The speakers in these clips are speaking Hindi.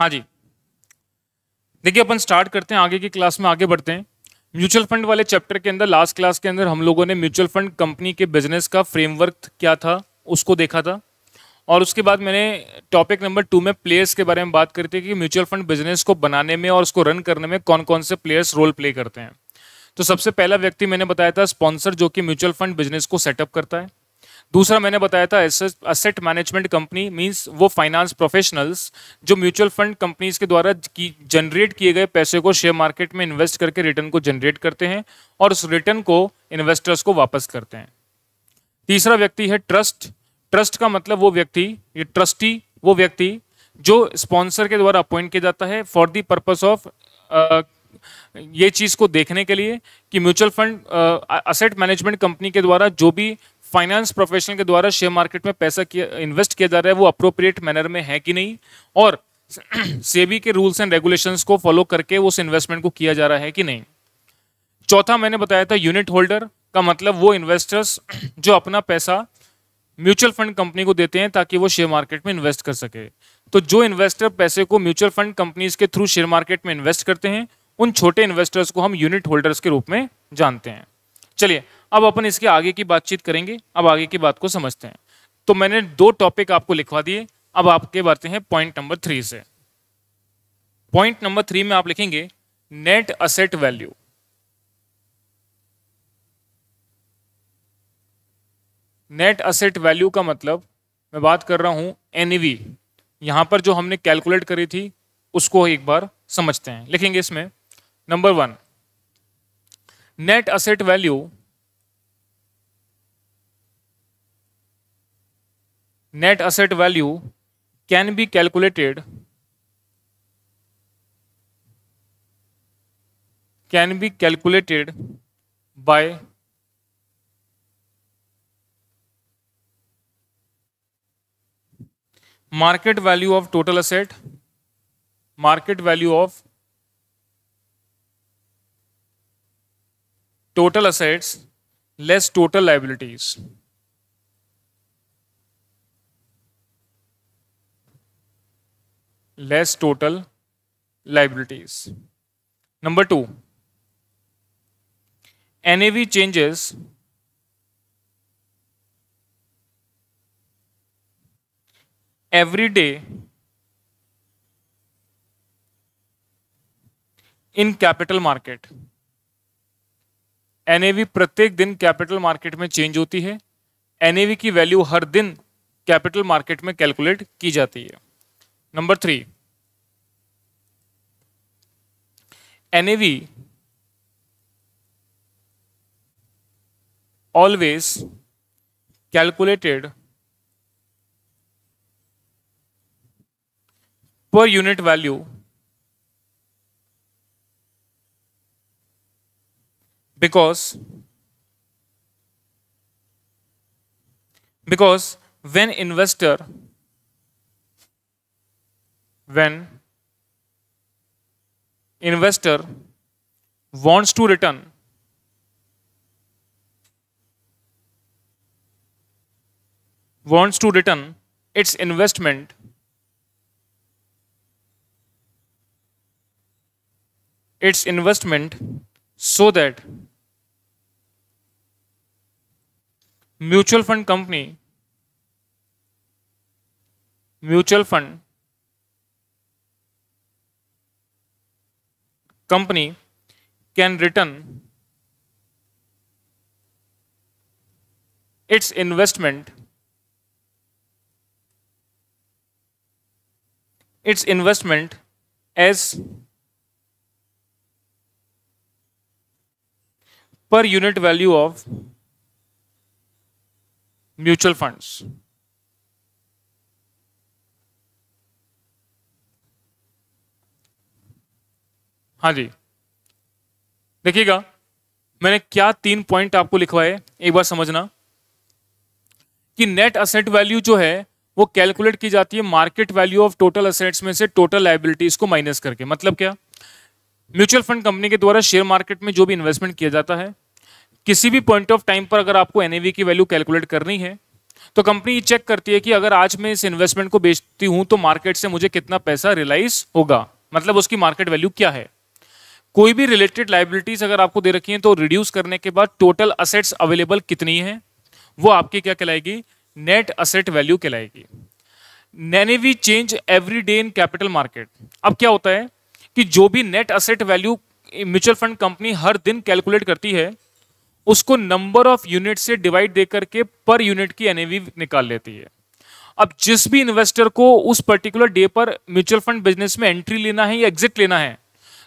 हाँ जी देखिए अपन स्टार्ट करते हैं आगे की क्लास में आगे बढ़ते हैं म्यूचुअल फंड वाले चैप्टर के अंदर लास्ट क्लास के अंदर हम लोगों ने म्यूचुअल फंड कंपनी के बिजनेस का फ्रेमवर्क क्या था उसको देखा था और उसके बाद मैंने टॉपिक नंबर टू में प्लेयर्स के बारे में बात करी थी कि म्यूचुअल फंड बिजनेस को बनाने में और उसको रन करने में कौन कौन से प्लेयर्स रोल प्ले करते हैं तो सबसे पहला व्यक्ति मैंने बताया था स्पॉन्सर जो कि म्यूचुअल फंड बिजनेस को सेटअप करता है दूसरा मैंने बताया था असेट मैनेजमेंट कंपनी मींस वो फाइनेंस प्रोफेशनल्स जो म्यूचुअल फंड कंपनीज के द्वारा की जनरेट किए गए पैसे को शेयर मार्केट में इन्वेस्ट करके रिटर्न को जनरेट करते हैं और उस रिटर्न को इन्वेस्टर्स को वापस करते हैं तीसरा व्यक्ति है ट्रस्ट ट्रस्ट का मतलब वो व्यक्ति ये ट्रस्टी वो व्यक्ति जो स्पॉन्सर के द्वारा अपॉइंट किया जाता है फॉर दी पर्पज ऑफ ये चीज़ को देखने के लिए कि mutual fund asset management company के द्वारा जो भी फाइनेंस प्रोफेशनल के द्वारा शेयर मार्केट में पैसा किया इन्वेस्ट किया जा रहा है वो अप्रोप्रिएट मैनर में है कि नहीं और सेबी के रूल्स एंड रेगुलेशंस को फॉलो करके उस इन्वेस्टमेंट को किया जा रहा है कि नहीं चौथा मैंने बताया था यूनिट होल्डर का मतलब वो इन्वेस्टर्स जो अपना पैसा म्यूचुअल फंड कंपनी को देते हैं ताकि वो शेयर मार्केट में इन्वेस्ट कर सके तो जो इन्वेस्टर पैसे को म्यूचुअल फंड कंपनीज के थ्रू शेयर मार्केट में इन्वेस्ट करते हैं उन छोटे इन्वेस्टर्स को हम यूनिट होल्डर्स के रूप में जानते हैं चलिए अब अपन इसके आगे की बातचीत करेंगे अब आगे की बात को समझते हैं तो मैंने दो टॉपिक आपको लिखवा दिए अब आपके बढ़ते हैं पॉइंट नंबर थ्री से पॉइंट नंबर थ्री में आप लिखेंगे net asset value net asset value का मतलब मैं बात कर रहा हूं एनवी e यहां पर जो हमने कैलकुलेट करी थी उसको एक बार समझते हैं लिखेंगे इसमें number one net asset value net asset value can be calculated can be calculated by market value of total asset market value of total assets less total liabilities less total liabilities. Number two, NAV changes every day in capital market NAV प्रत्येक दिन कैपिटल मार्केट में चेंज होती है एनएवी की वैल्यू हर दिन कैपिटल मार्केट में कैलकुलेट की जाती है Number three, NAV always calculated per unit value because because when investor when investor wants to return wants to return its investment its investment so that mutual fund company mutual fund company can return its investment its investment as per unit value of mutual funds हाँ जी देखिएगा मैंने क्या तीन पॉइंट आपको लिखवाए एक बार समझना कि नेट असेट वैल्यू जो है वो कैलकुलेट की जाती है market value of total assets में से टोटल लाइबिलिटीज को माइनस करके मतलब क्या म्यूचुअल फंड कंपनी के द्वारा शेयर मार्केट में जो भी इन्वेस्टमेंट किया जाता है किसी भी पॉइंट ऑफ टाइम पर अगर आपको एन की वैल्यू कैलकुलेट करनी है तो कंपनी ये चेक करती है कि अगर आज मैं इस इन्वेस्टमेंट को बेचती हूं तो मार्केट से मुझे कितना पैसा रिलाइज होगा मतलब उसकी मार्केट वैल्यू क्या है कोई भी रिलेटेड लाइबिलिटीज अगर आपको दे रखी हैं तो रिड्यूस करने के बाद टोटल असेट्स अवेलेबल कितनी है वो आपकी क्या कहलाएगी नेट असेट वैल्यू कहलाएगी we change every day in capital market अब क्या होता है कि जो भी net asset value mutual fund company हर दिन कैलकुलेट करती है उसको नंबर ऑफ यूनिट से डिवाइड दे करके पर यूनिट की एनएवी निकाल लेती है अब जिस भी इन्वेस्टर को उस पर्टिकुलर डे पर म्यूचुअल फंड बिजनेस में एंट्री लेना है या एग्जिट लेना है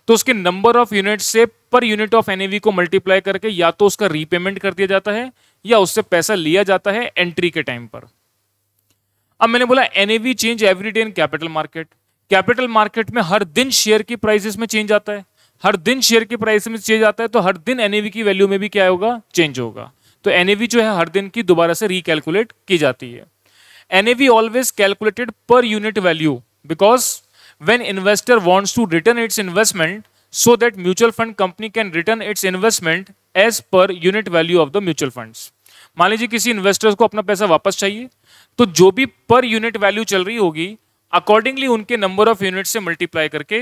तो उसके नंबर ऑफ यूनिट से पर यूनिट ऑफ एनएवी को मल्टीप्लाई करके या तो उसका रीपेमेंट कर दिया जाता है या उससे पैसा लिया जाता है एंट्री के टाइम पर अब मैंने बोला NAV change every day in capital market capital market में हर दिन शेयर की प्राइसेस में चेंज आता है हर दिन शेयर की प्राइस में चेंज आता है तो हर दिन एनएवी की वैल्यू में भी क्या होगा चेंज होगा तो एनएवी जो है हर दिन की दोबारा से रिकैलकुलेट की जाती है NAV always calculated per unit value because when investor wants to return its investment so that mutual fund company can return its investment as per unit value of the mutual funds मान लीजिए किसी इन्वेस्टर्स को अपना पैसा वापस चाहिए तो जो भी पर यूनिट वैल्यू चल रही होगी अकॉर्डिंगली उनके नंबर ऑफ यूनिट से मल्टीप्लाई करके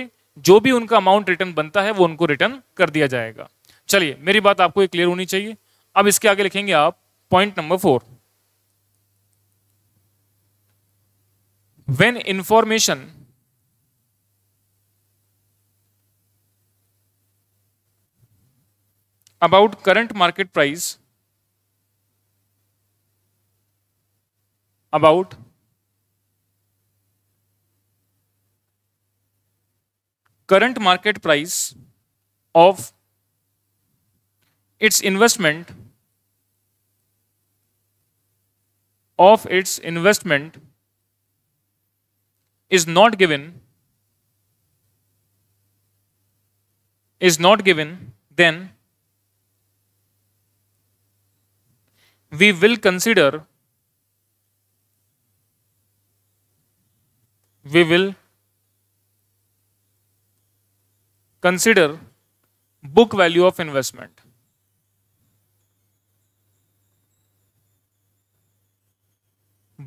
जो भी उनका अमाउंट रिटर्न बनता है वो उनको रिटर्न कर दिया जाएगा चलिए मेरी बात आपको क्लियर होनी चाहिए अब इसके आगे लिखेंगे आप point number four when information about current market price about current market price of its investment of its investment is not given is not given then we will consider we will consider book value of investment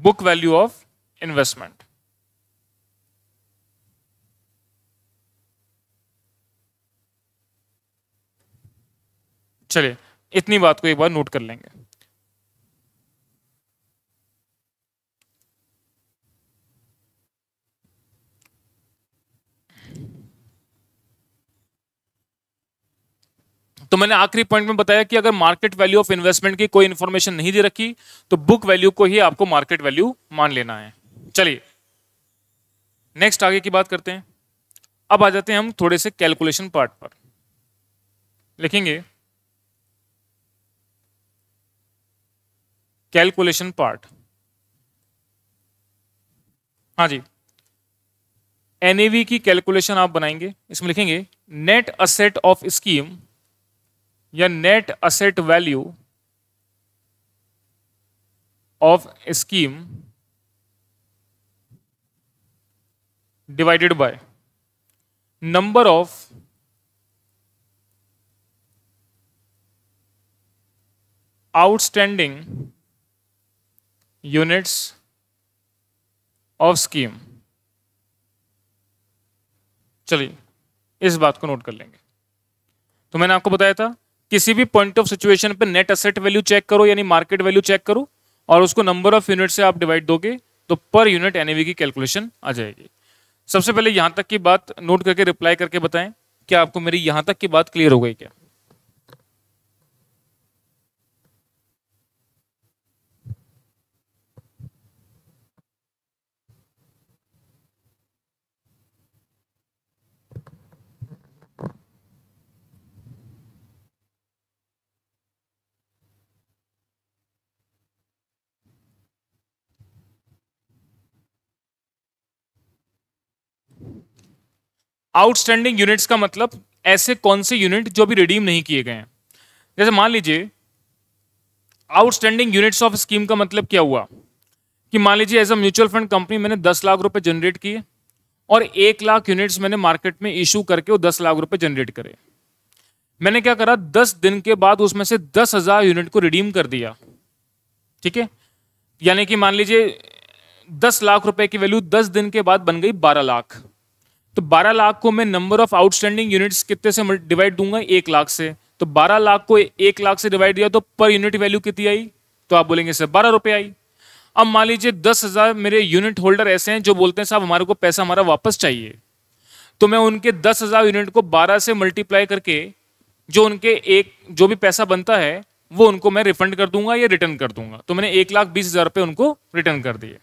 book value of investment चलिए इतनी बात को एक बार नोट कर लेंगे तो मैंने आखिरी पॉइंट में बताया कि अगर मार्केट वैल्यू ऑफ इन्वेस्टमेंट की कोई इन्फॉर्मेशन नहीं दे रखी तो बुक वैल्यू को ही आपको मार्केट वैल्यू मान लेना है चलिए नेक्स्ट आगे की बात करते हैं अब आ जाते हैं हम थोड़े से कैलकुलेशन पार्ट पर लिखेंगे कैलकुलेशन पार्ट हाँ जी एनएवी की कैलकुलेशन आप बनाएंगे इसमें लिखेंगे नेट असेट ऑफ स्कीम या net asset value of scheme divided by number of outstanding units of scheme चलिए इस बात को नोट कर लेंगे तो मैंने आपको बताया था किसी भी पॉइंट ऑफ सिचुएशन पे नेट असेट वैल्यू चेक करो यानी मार्केट वैल्यू चेक करो और उसको नंबर ऑफ यूनिट से आप डिवाइड दोगे तो पर यूनिट एन की कैलकुलेशन आ जाएगी सबसे पहले यहां तक की बात नोट करके रिप्लाई करके बताएं क्या आपको मेरी यहां तक की बात क्लियर हो गई क्या आउटस्टैंडिंग यूनिट्स का मतलब ऐसे कौन से यूनिट जो अभी रिडीम नहीं किए गए हैं जैसे मान लीजिए आउटस्टैंडिंग यूनिट्स ऑफ स्कीम का मतलब क्या हुआ कि मान लीजिए as a mutual fund company मैंने दस लाख रुपए जनरेट किए और एक लाख यूनिट्स मैंने मार्केट में इशू करके वो दस लाख रुपए जनरेट करे मैंने क्या करा दस दिन के बाद उसमें से दस हजार यूनिट को रिडीम कर दिया ठीक है यानी कि मान लीजिए दस लाख रुपए की वैल्यू दस दिन के बाद बन गई बारह लाख तो 12 लाख को मैं नंबर ऑफ आउटस्टैंडिंग यूनिट्स कितने से डिवाइड दूंगा एक लाख से तो 12 लाख को एक लाख से डिवाइड दिया तो पर यूनिट वैल्यू कितनी आई तो आप बोलेंगे सर बारह रुपये आई अब मान लीजिए दस हज़ार मेरे यूनिट होल्डर ऐसे हैं जो बोलते हैं साहब हमारे को पैसा हमारा वापस चाहिए तो मैं उनके दस हज़ार यूनिट को बारह से मल्टीप्लाई करके जो उनके एक जो भी पैसा बनता है वो उनको मैं रिफंड कर दूंगा या रिटर्न कर दूंगा तो मैंने एक लाख बीस हज़ार रुपये उनको रिटर्न कर दिए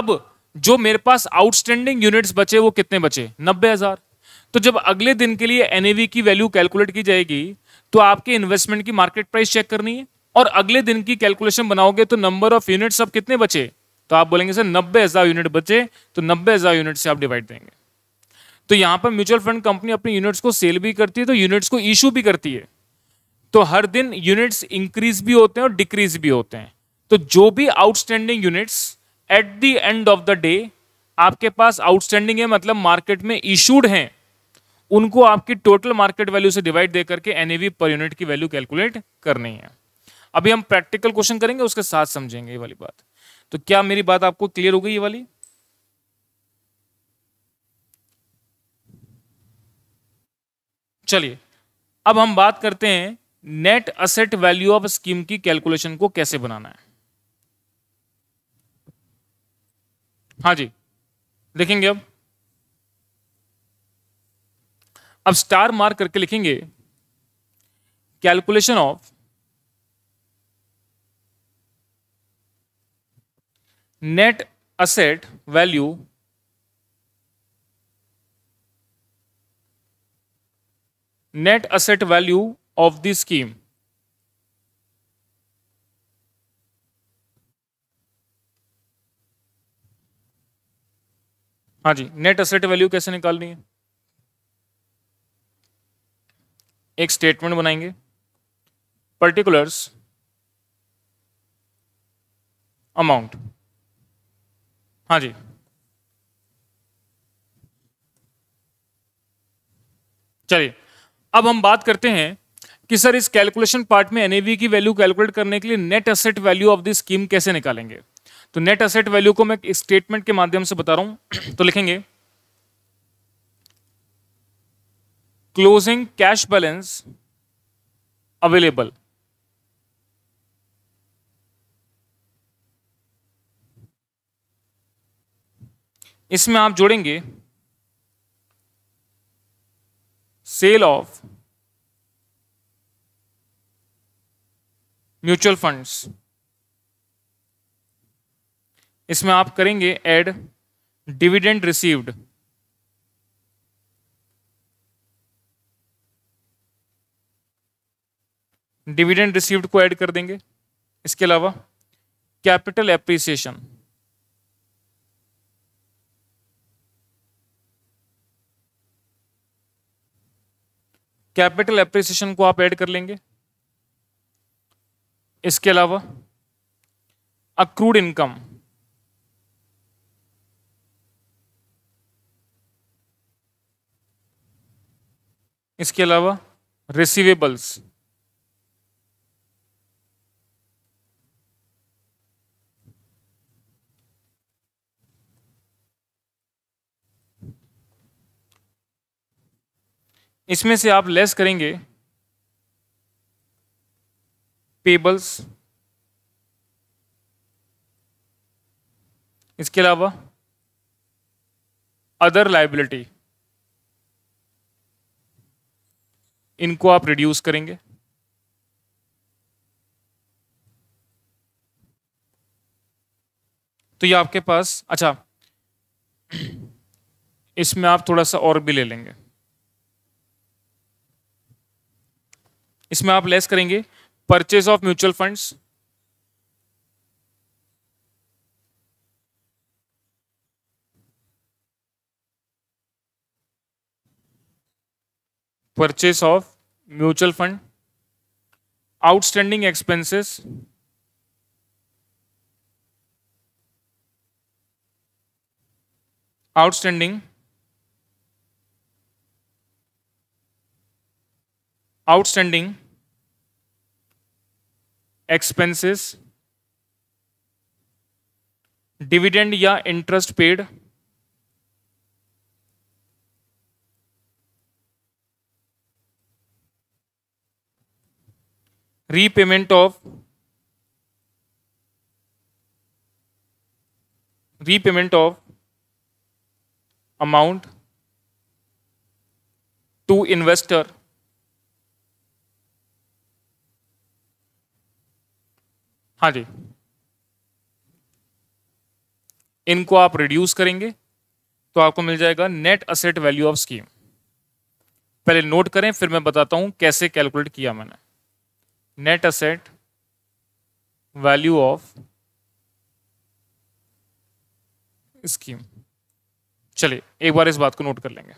अब जो मेरे पास आउटस्टैंडिंग यूनिट्स बचे वो कितने बचे नब्बे हजार तो जब अगले दिन के लिए एन की वैल्यू कैलकुलेट की जाएगी तो आपके इन्वेस्टमेंट की मार्केट प्राइस चेक करनी है और अगले दिन की कैलकुलेशन बनाओगे तो नंबर ऑफ यूनिट्स अब कितने बचे तो आप बोलेंगे सर नब्बे हजार यूनिट बचे तो नब्बे हजार यूनिट से आप डिवाइड देंगे तो यहां पर म्यूचुअल फंड कंपनी अपनी यूनिट्स को सेल भी करती है तो यूनिट्स को इशू भी करती है तो हर दिन यूनिट्स इंक्रीज भी होते हैं और डिक्रीज भी होते हैं तो जो भी outstanding units at the end of the day आपके पास आउटस्टैंडिंग है मतलब मार्केट में इशूड हैं उनको आपकी टोटल मार्केट वैल्यू से डिवाइड देकर के एनएवी पर यूनिट की वैल्यू कैलकुलेट करनी है अभी हम प्रैक्टिकल क्वेश्चन करेंगे उसके साथ समझेंगे ये वाली बात तो क्या मेरी बात आपको क्लियर हो गई ये वाली चलिए अब हम बात करते हैं net asset value of scheme की कैलकुलेशन को कैसे बनाना है हाँ जी लिखेंगे अब अब स्टार मार्क करके लिखेंगे calculation of net asset value net asset value of the scheme हाँ जी नेट असेट वैल्यू कैसे निकालनी है एक स्टेटमेंट बनाएंगे पर्टिकुलर्स अमाउंट हाँ जी चलिए अब हम बात करते हैं कि सर इस कैलकुलेशन पार्ट में एनएवी की वैल्यू कैलकुलेट करने के लिए net asset value of the scheme कैसे निकालेंगे तो नेट असेट वैल्यू को मैं स्टेटमेंट के माध्यम से बता रहा हूं तो लिखेंगे क्लोजिंग कैश बैलेंस अवेलेबल इसमें आप जोड़ेंगे सेल ऑफ म्यूचुअल फंड्स इसमें आप करेंगे add dividend received dividend received को ऐड कर देंगे इसके अलावा कैपिटल एप्रिसिएशन कैपिटल एप्रिसिएशन को आप ऐड कर लेंगे इसके अलावा अक्रूड इनकम इसके अलावा रिसीवेबल्स इसमें से आप लेस करेंगे पेबल्स इसके अलावा अदर लाइबिलिटी इनको आप रिड्यूस करेंगे तो ये आपके पास अच्छा इसमें आप थोड़ा सा और भी ले लेंगे इसमें आप लेस करेंगे purchase of mutual funds purchase of mutual fund outstanding expenses outstanding outstanding expenses dividend या interest paid repayment of repayment of amount to investor हाँ जी इनको आप रिड्यूस करेंगे तो आपको मिल जाएगा net asset value of scheme पहले नोट करें फिर मैं बताता हूं कैसे कैलकुलेट किया मैंने net asset value of scheme चलिए एक बार इस बात को नोट कर लेंगे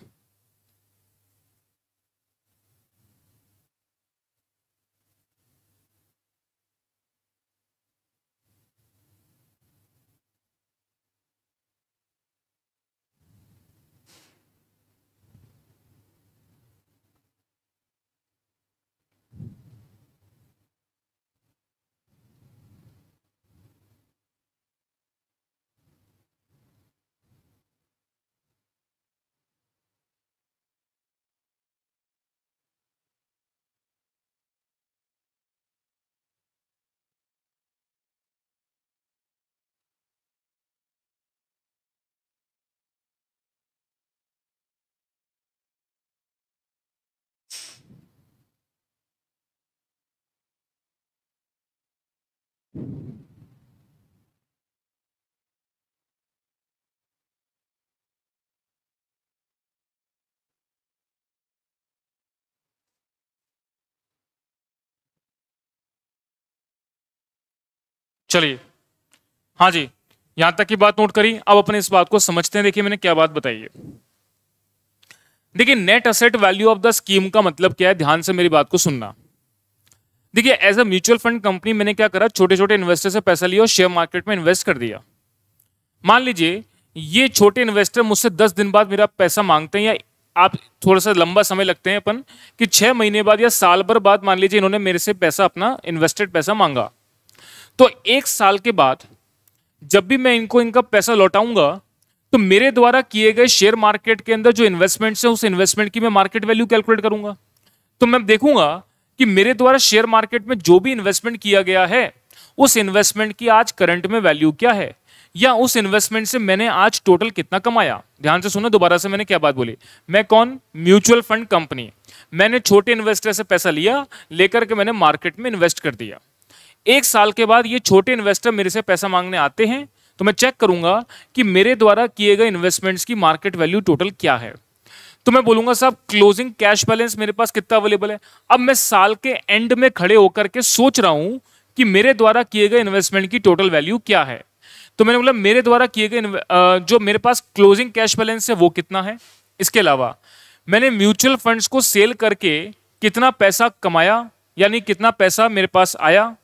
चलिए हाँ जी यहां तक की बात नोट करी अब अपने इस बात को समझते हैं देखिए मैंने क्या बात बताई है देखिए net asset value of the scheme का मतलब क्या है ध्यान से मेरी बात को सुनना देखिए as a mutual fund company मैंने क्या करा छोटे छोटे इन्वेस्टर से पैसा लिया और शेयर मार्केट में इन्वेस्ट कर दिया मान लीजिए ये छोटे इन्वेस्टर मुझसे दस दिन बाद मेरा पैसा मांगते हैं या आप थोड़ा सा लंबा समय लगते हैं अपन कि छह महीने बाद या साल भर बाद मान लीजिए इन्होंने मेरे से पैसा अपना इन्वेस्टेड पैसा मांगा तो एक साल के बाद जब भी मैं इनको इनका पैसा लौटाऊंगा तो मेरे द्वारा किए गए शेयर मार्केट के अंदर जो इन्वेस्टमेंट्स हैं उस इन्वेस्टमेंट की मैं मार्केट वैल्यू कैलकुलेट करूंगा तो मैं देखूंगा कि मेरे द्वारा शेयर मार्केट में जो भी इन्वेस्टमेंट किया गया है उस इन्वेस्टमेंट की आज करंट में वैल्यू क्या है या उस इन्वेस्टमेंट से मैंने आज टोटल कितना कमाया ध्यान से सुनो दोबारा से मैंने क्या बात बोली मैं कौन म्यूचुअल फंड कंपनी मैंने छोटे इन्वेस्टर से पैसा लिया लेकर के मैंने मार्केट में इन्वेस्ट कर दिया एक साल के बाद ये छोटे इन्वेस्टर मेरे से पैसा मांगने आते हैं तो मैं चेक करूंगा कि मेरे द्वारा किए गए इन्वेस्टमेंट्स की मार्केट वैल्यू टोटल क्या है तो मैं बोलूंगा साहब क्लोजिंग कैश बैलेंस मेरे पास कितना अवेलेबल है अब मैं साल के एंड में खड़े होकर के सोच रहा हूं कि मेरे द्वारा किए गए इन्वेस्टमेंट की टोटल वैल्यू क्या है तो मैंने बोला मेरे द्वारा किए गए जो मेरे पास क्लोजिंग कैश बैलेंस है वो कितना है इसके अलावा मैंने म्यूचुअल फंड्स को सेल करके कितना पैसा कमाया यानी कितना पैसा मेरे पास आया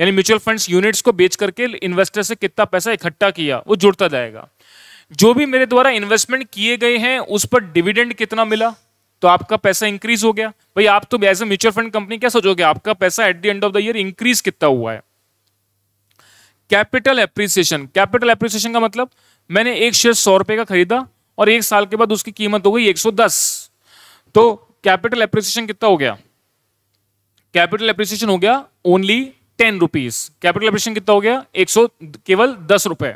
यानी म्यूचुअल फंड्स यूनिट्स को बेच करके इन्वेस्टर से कितना पैसा इकट्ठा किया वो जुड़ता जाएगा जो भी मेरे द्वारा इन्वेस्टमेंट किए गए हैं उस पर डिविडेंड कितना मिला तो आपका पैसा इंक्रीज हो गया भाई आप तो as a mutual fund company क्या सोचोगे आपका पैसा at the end of the year increase कितना हुआ है कैपिटल एप्रिसिएशन कैपिटल एप्रिसिएशन का मतलब मैंने एक शेयर सौ रुपए का खरीदा और एक साल के बाद उसकी कीमत हो गई दस तो कैपिटल एप्रिसिएशन कितना हो गया कैपिटल एप्रिसिएशन हो गया only ten rupees capital appreciation कितना हो गया एक सौ केवल दस रुपए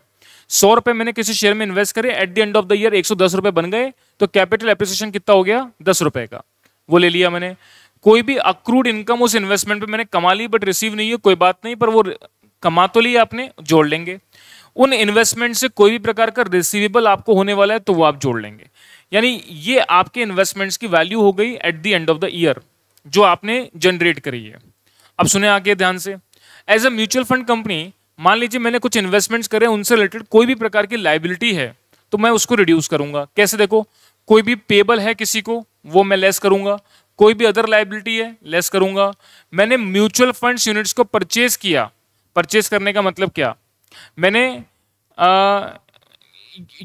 सौ रुपए मैंने किसी शेयर में इन्वेस्ट करे at the end of the year एक सौ दस रुपए बन गए तो कैपिटल एप्रिसिएशन कितना हो गया दस रुपए का वो ले लिया मैंने कोई भी अक्रूड इनकम उस इन्वेस्टमेंट पे मैंने कमा ली बट रिसीव नहीं है कोई बात नहीं पर वो कमा तो लिया आपने जोड़ लेंगे उन इन्वेस्टमेंट से कोई भी प्रकार का रिसीवेबल आपको होने वाला है तो वो आप जोड़ लेंगे यानी ये आपके इन्वेस्टमेंट्स की वैल्यू हो गई at the end of the year जो आपने जनरेट करी है अब सुने आगे ध्यान से as a mutual fund company मान लीजिए मैंने कुछ इन्वेस्टमेंट्स करे उनसे रिलेटेड कोई भी प्रकार की लाइबिलिटी है तो मैं उसको रिड्यूस करूंगा कैसे देखो कोई भी पेबल है किसी को वो मैं लेस करूंगा कोई भी अदर लाइबिलिटी है लेस करूंगा मैंने म्यूचुअल फंड्स यूनिट्स को परचेज किया परचेज करने का मतलब क्या मैंने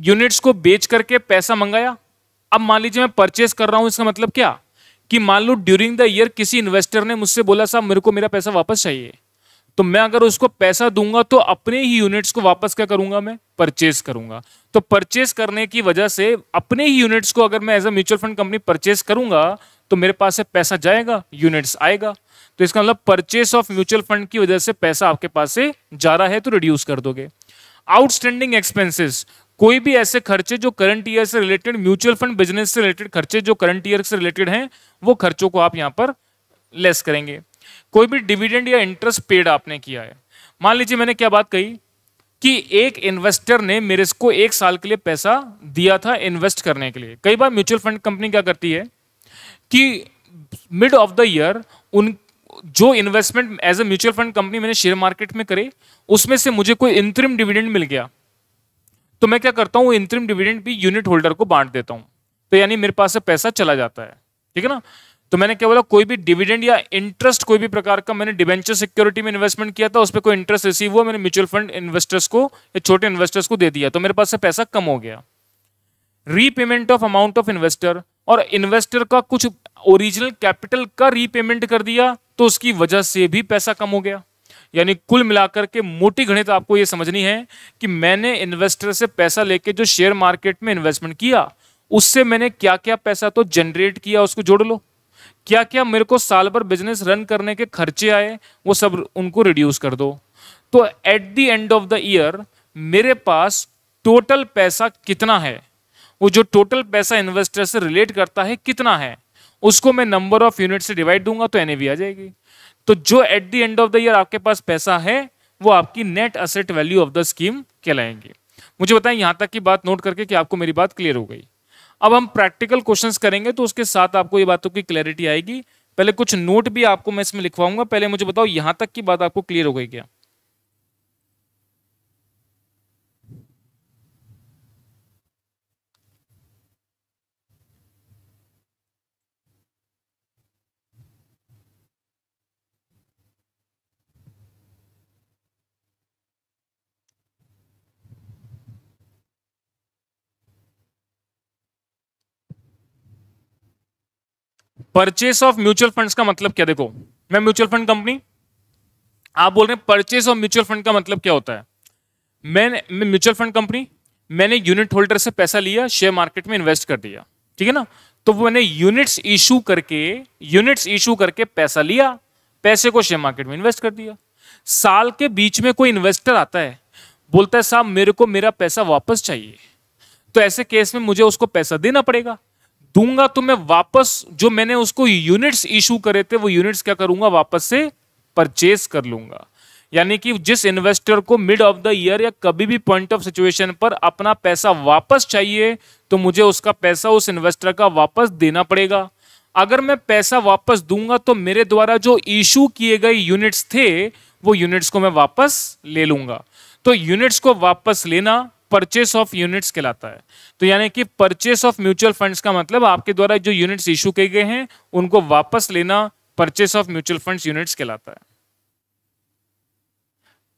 यूनिट्स को बेच करके पैसा मंगाया अब मान लीजिए मैं परचेज कर रहा हूं इसका मतलब क्या कि मान लो ड्यूरिंग द ईयर किसी इन्वेस्टर ने मुझसे बोला साहब मेरे को मेरा पैसा वापस चाहिए तो मैं अगर उसको पैसा दूंगा तो अपने ही यूनिट्स को वापस क्या करूंगा मैं परचेस करूंगा तो परचेस करने की वजह से अपने ही यूनिट्स को अगर मैं as a mutual fund company purchase करूंगा तो मेरे पास से पैसा जाएगा यूनिट्स आएगा तो इसका मतलब परचेस ऑफ म्यूचुअल फंड की वजह से पैसा आपके पास से जा रहा है तो रिड्यूस कर दोगे आउटस्टैंडिंग एक्सपेंसेस कोई भी ऐसे खर्चे जो करंट ईयर से रिलेटेड म्यूचुअल फंड बिजनेस से रिलेटेड खर्चे जो करंट ईयर से रिलेटेड हैं वो खर्चों को आप यहाँ पर लेस करेंगे कोई भी डिविडेंड या इंटरेस्ट पेड आपने किया है मान लीजिए मैंने क्या बात कही कि एक इन्वेस्टर ने मेरे को एक साल के लिए पैसा दिया था इन्वेस्ट करने के लिए कई बार म्यूचुअल फंड कंपनी क्या करती है कि मिड ऑफ द ईयर उन जो investment as a mutual fund company मैंने शेयर मार्केट में करे उसमें से मुझे कोई इंतरिम डिविडेंड मिल गया तो मैं क्या करता हूँ इंतरिम डिविडेंड भी यूनिट होल्डर को बांट देता हूँ तो यानी मेरे पास से पैसा चला जाता है ठीक है ना तो मैंने क्या बोला कोई भी डिविडेंड या इंटरेस्ट कोई भी प्रकार का मैंने डिवेंचर सिक्योरिटी में इन्वेस्टमेंट किया था उस पर कोई इंटरेस्ट रिसीव हुआ मैंने म्यूचुअल फंड इन्वेस्टर्स को या छोटे इन्वेस्टर्स को दे दिया तो मेरे पास से पैसा कम हो गया repayment of amount of investor और इन्वेस्टर का कुछ ओरिजिनल कैपिटल का रीपेमेंट कर दिया तो उसकी वजह से भी पैसा कम हो गया यानी कुल मिलाकर के मोटी तो आपको ये समझनी है कि मैंने इन्वेस्टर से पैसा लेके जो शेयर मार्केट में इन्वेस्टमेंट किया उससे मैंने क्या क्या पैसा तो जनरेट किया उसको जोड़ लो क्या क्या मेरे को साल भर बिजनेस रन करने के खर्चे आए वो सब उनको रिड्यूस कर दो तो at the end of the year मेरे पास टोटल पैसा कितना है वो जो टोटल पैसा इन्वेस्टर से रिलेट करता है कितना है उसको मैं नंबर ऑफ यूनिट से डिवाइड दूंगा तो एन आ जाएगी तो जो at the end of the year आपके पास पैसा है वो आपकी net asset value of the scheme कहलाएंगे मुझे बताएं यहां तक की बात नोट करके कि आपको मेरी बात क्लियर हो गई अब हम प्रैक्टिकल क्वेश्चंस करेंगे तो उसके साथ आपको ये बातों की क्लैरिटी आएगी पहले कुछ नोट भी आपको मैं इसमें लिखवाऊंगा पहले मुझे बताओ यहां तक की बात आपको क्लियर हो गई क्या परचेस ऑफ म्यूचुअल फंड्स का मतलब क्या देखो मैं म्यूचुअल फंड कंपनी आप बोल रहे हैं परचेस ऑफ म्यूचुअल फंड का मतलब क्या होता है मैं म्यूचुअल फंड कंपनी मैंने यूनिट होल्डर से पैसा लिया शेयर मार्केट में इन्वेस्ट कर दिया ठीक है ना तो मैंने यूनिट्स इशू करके यूनिट्स इशू करके पैसा लिया पैसे को शेयर मार्केट में इन्वेस्ट कर दिया साल के बीच में कोई इन्वेस्टर आता है बोलता है साहब मेरे को मेरा पैसा वापस चाहिए तो ऐसे केस में मुझे उसको पैसा देना पड़ेगा दूंगा तो मैं वापस जो मैंने उसको यूनिट्स इशू करे थे वो यूनिट्स क्या करूंगा वापस से परचेस कर लूंगा यानी कि जिस इन्वेस्टर को मिड ऑफ द ईयर या कभी भी पॉइंट ऑफ सिचुएशन पर अपना पैसा वापस चाहिए तो मुझे उसका पैसा उस इन्वेस्टर का वापस देना पड़ेगा अगर मैं पैसा वापस दूंगा तो मेरे द्वारा जो इशू किए गए यूनिट्स थे वो यूनिट्स को मैं वापस ले लूंगा तो यूनिट्स को वापस लेना परचेस ऑफ यूनिट्स कहलाता है तो यानी कि परचेस ऑफ म्यूचुअल फंड्स का मतलब आपके द्वारा जो यूनिट्स इशू किए गए हैं उनको वापस लेना purchase of mutual funds units कहलाता है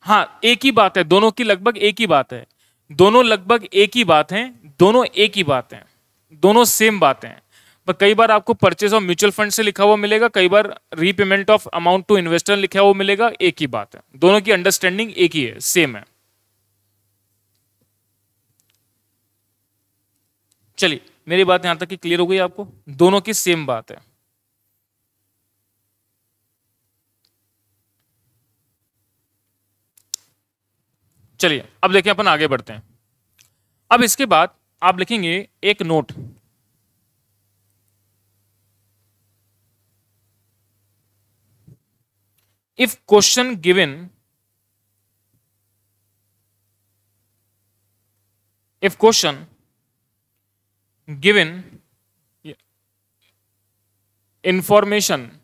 हाँ एक ही बात है दोनों की लगभग एक ही बात है दोनों लगभग एक ही बात है दोनों एक ही बात है दोनों सेम बात है पर कई बार आपको परचेस ऑफ म्यूचुअल फंड से लिखा हुआ मिलेगा कई बार repayment of amount to investor लिखा हुआ मिलेगा एक ही बात है दोनों की अंडरस्टैंडिंग एक ही है सेम है चलिए मेरी बात यहां तक कि क्लियर हो गई आपको दोनों की सेम बात है चलिए अब देखिए अपन आगे बढ़ते हैं अब इसके बाद आप लिखेंगे एक note if question given if question given information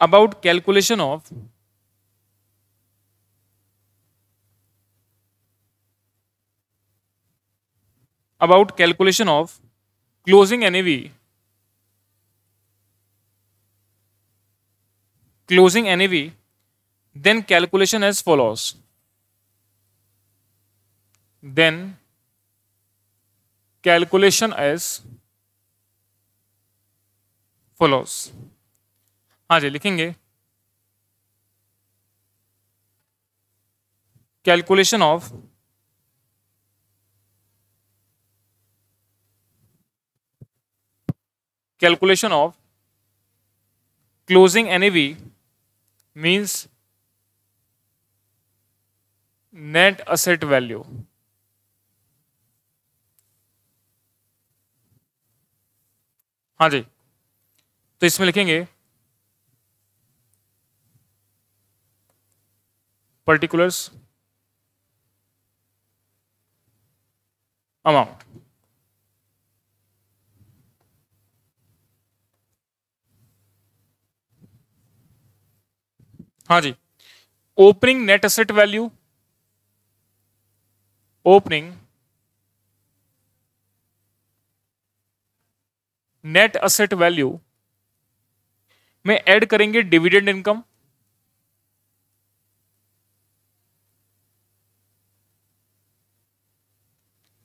about calculation of about calculation of closing NAV closing NAV then calculation as follows then calculation as follows हाँ जी लिखेंगे calculation of calculation of closing NAV means net asset value हाँ जी तो इसमें लिखेंगे पर्टिकुलर्स अमाउंट हाँ जी opening net asset value opening net asset value में ऐड करेंगे डिविडेंड इनकम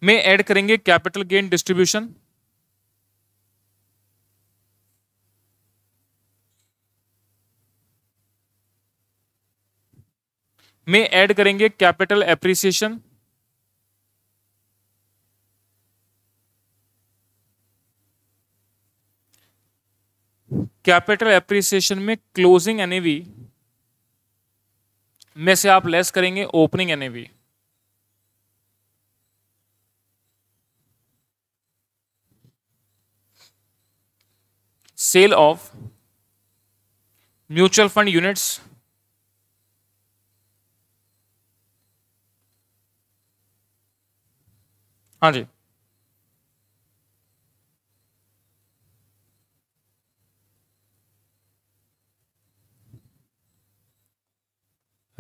में ऐड करेंगे कैपिटल गेन डिस्ट्रीब्यूशन में ऐड करेंगे कैपिटल एप्रिसिएशन कैपिटल एप्रिसिएशन में क्लोजिंग एन में से आप लेस करेंगे ओपनिंग एन sale of mutual fund units हाँ जी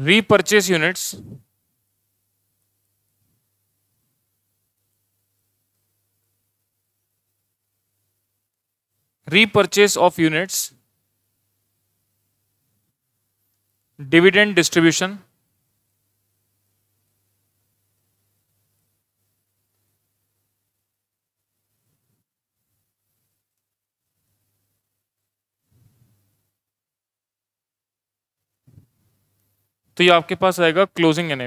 repurchase units repurchase of units dividend distribution तो ये आपके पास आएगा क्लोजिंग एन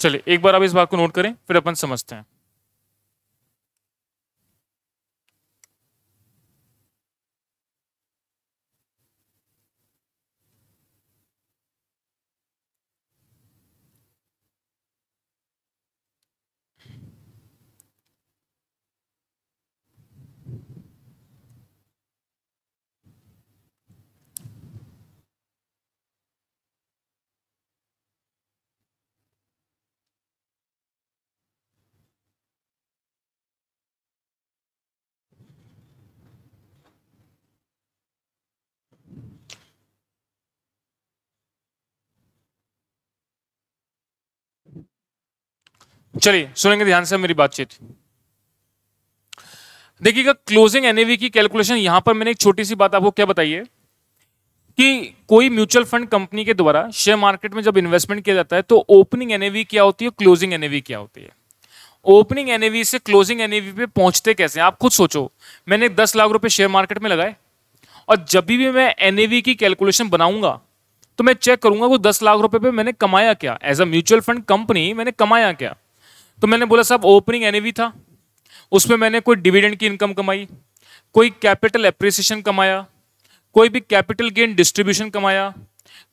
चलिए एक बार आप इस बात को नोट करें फिर अपन समझते हैं चलिए सुनेंगे ध्यान से मेरी बातचीत देखिएगा क्लोजिंग एनएवी की कैलकुलेशन यहां पर मैंने एक छोटी सी बात आपको क्या बताई है कि कोई म्यूचुअल फंड कंपनी के द्वारा शेयर मार्केट में जब इन्वेस्टमेंट किया जाता है तो ओपनिंग एनएवी क्या होती है क्लोजिंग एनएवी क्या होती है ओपनिंग एनएवी से क्लोजिंग एनएवी पे पहुंचते कैसे आप खुद सोचो मैंने दस लाख रुपए शेयर मार्केट में लगाए और जब भी मैं एनएवी की कैलकुलेशन बनाऊंगा तो मैं चेक करूंगा वो दस लाख रुपए पे मैंने कमाया क्या as a mutual fund company मैंने कमाया क्या तो मैंने बोला साहब ओपनिंग एन था उसमें मैंने कोई डिविडेंड की इनकम कमाई कोई कैपिटल अप्रिसिएशन कमाया कोई भी कैपिटल गेन डिस्ट्रीब्यूशन कमाया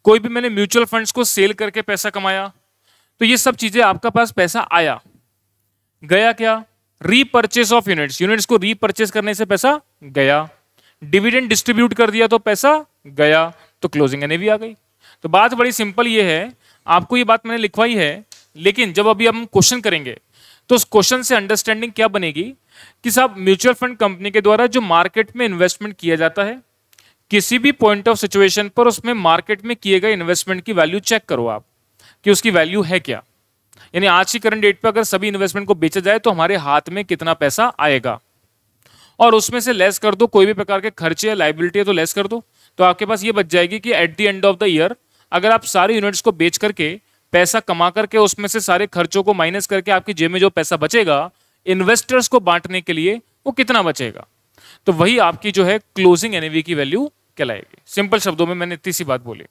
कोई भी मैंने म्यूचुअल फंड्स को सेल करके पैसा कमाया तो ये सब चीज़ें आपका पास पैसा आया गया क्या रीपर्चेस ऑफ यूनिट्स यूनिट्स को रीपर्चेस करने से पैसा गया डिविडेंड डिस्ट्रीब्यूट कर दिया तो पैसा गया तो क्लोजिंग एनएवी आ गई तो बात बड़ी सिंपल ये है आपको ये बात मैंने लिखवाई है लेकिन जब अभी हम क्वेश्चन करेंगे तो उस क्वेश्चन से अंडरस्टैंडिंग क्या बनेगी कि साहब म्यूचुअल फंड कंपनी के द्वारा जो मार्केट में इन्वेस्टमेंट किया जाता है किसी भी पॉइंट ऑफ सिचुएशन पर उसमें मार्केट में किए गए इन्वेस्टमेंट की वैल्यू चेक करो आप कि उसकी वैल्यू है क्या यानी आज की करंट डेट पर अगर सभी इन्वेस्टमेंट को बेचा जाए तो हमारे हाथ में कितना पैसा आएगा और उसमें से लेस कर दो कोई भी प्रकार के खर्चे या लाइबिलिटी है तो लेस कर दो तो आपके पास ये बच जाएगी कि at the end of the year अगर आप सारे यूनिट्स को बेच करके पैसा कमा करके उसमें से सारे खर्चों को माइनस करके आपकी जेब में जो पैसा बचेगा इन्वेस्टर्स को बांटने के लिए वो कितना बचेगा तो वही आपकी जो है क्लोजिंग एनएवी की वैल्यू कहलाएगी सिंपल शब्दों में मैंने इतनी सी बात बोली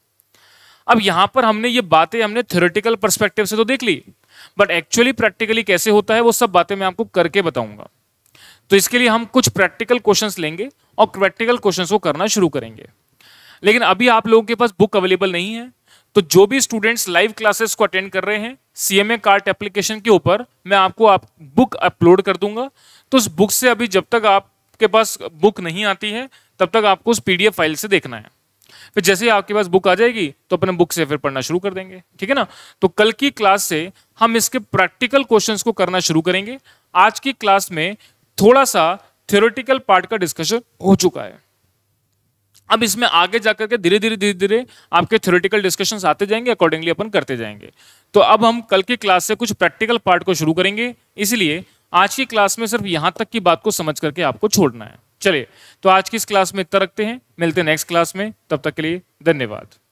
अब यहां पर हमने ये बातें हमने थ्योरेटिकल परस्पेक्टिव से तो देख ली बट एक्चुअली प्रैक्टिकली कैसे होता है वो सब बातें मैं आपको करके बताऊंगा तो इसके लिए हम कुछ प्रैक्टिकल क्वेश्चन लेंगे और प्रैक्टिकल क्वेश्चन को करना शुरू करेंगे लेकिन अभी आप लोगों के पास बुक अवेलेबल नहीं है तो जो भी स्टूडेंट्स लाइव क्लासेस को अटेंड कर रहे हैं सीएमए कार्ट एप्लीकेशन के ऊपर मैं आपको आप बुक अपलोड कर दूंगा तो उस बुक से अभी जब तक आपके पास बुक नहीं आती है तब तक आपको उस पीडीएफ फाइल से देखना है फिर जैसे ही आपके पास बुक आ जाएगी तो अपने बुक से फिर पढ़ना शुरू कर देंगे ठीक है ना तो कल की क्लास से हम इसके प्रैक्टिकल क्वेश्चंस को करना शुरू करेंगे आज की क्लास में थोड़ा सा थ्योरेटिकल पार्ट का डिस्कशन हो चुका है अब इसमें आगे जाकर के धीरे धीरे धीरे धीरे आपके थ्योरेटिकल डिस्कशंस आते जाएंगे अकॉर्डिंगली अपन करते जाएंगे तो अब हम कल की क्लास से कुछ प्रैक्टिकल पार्ट को शुरू करेंगे इसलिए आज की क्लास में सिर्फ यहाँ तक की बात को समझ करके आपको छोड़ना है चलिए तो आज की इस क्लास में इतना रखते हैं मिलते हैं नेक्स्ट क्लास में तब तक के लिए धन्यवाद